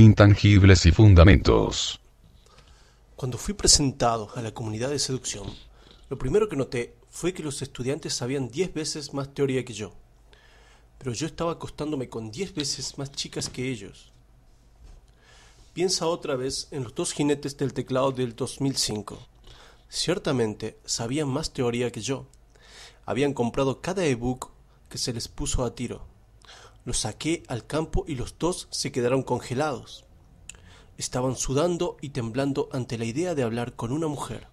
intangibles y fundamentos. Cuando fui presentado a la comunidad de seducción, lo primero que noté fue que los estudiantes sabían 10 veces más teoría que yo, pero yo estaba acostándome con 10 veces más chicas que ellos. Piensa otra vez en los dos jinetes del teclado del 2005. Ciertamente sabían más teoría que yo. Habían comprado cada ebook que se les puso a tiro. Los saqué al campo y los dos se quedaron congelados. Estaban sudando y temblando ante la idea de hablar con una mujer.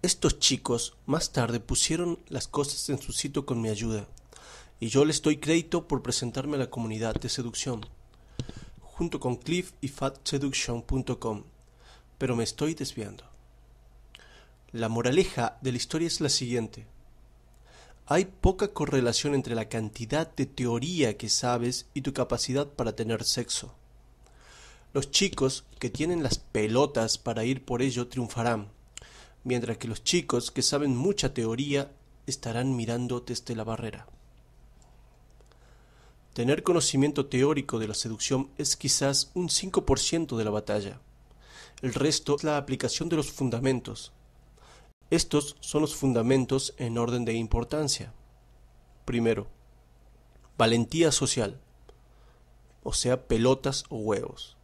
Estos chicos más tarde pusieron las cosas en su sitio con mi ayuda, y yo les doy crédito por presentarme a la comunidad de seducción, junto con Cliff y FatSeduction.com, pero me estoy desviando. La moraleja de la historia es la siguiente. Hay poca correlación entre la cantidad de teoría que sabes y tu capacidad para tener sexo. Los chicos que tienen las pelotas para ir por ello triunfarán, mientras que los chicos que saben mucha teoría estarán mirando desde la barrera. Tener conocimiento teórico de la seducción es quizás un 5% de la batalla. El resto es la aplicación de los fundamentos, estos son los fundamentos en orden de importancia. Primero, valentía social, o sea, pelotas o huevos.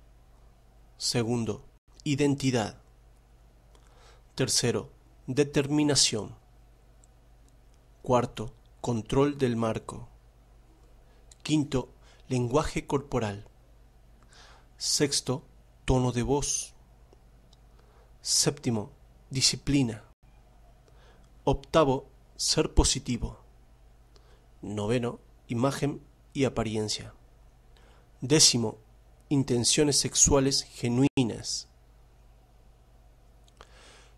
Segundo, identidad. Tercero, determinación. Cuarto, control del marco. Quinto, lenguaje corporal. Sexto, tono de voz. Séptimo, disciplina. Octavo, ser positivo. Noveno, imagen y apariencia. Décimo, intenciones sexuales genuinas.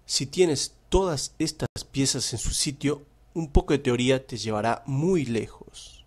Si tienes todas estas piezas en su sitio, un poco de teoría te llevará muy lejos.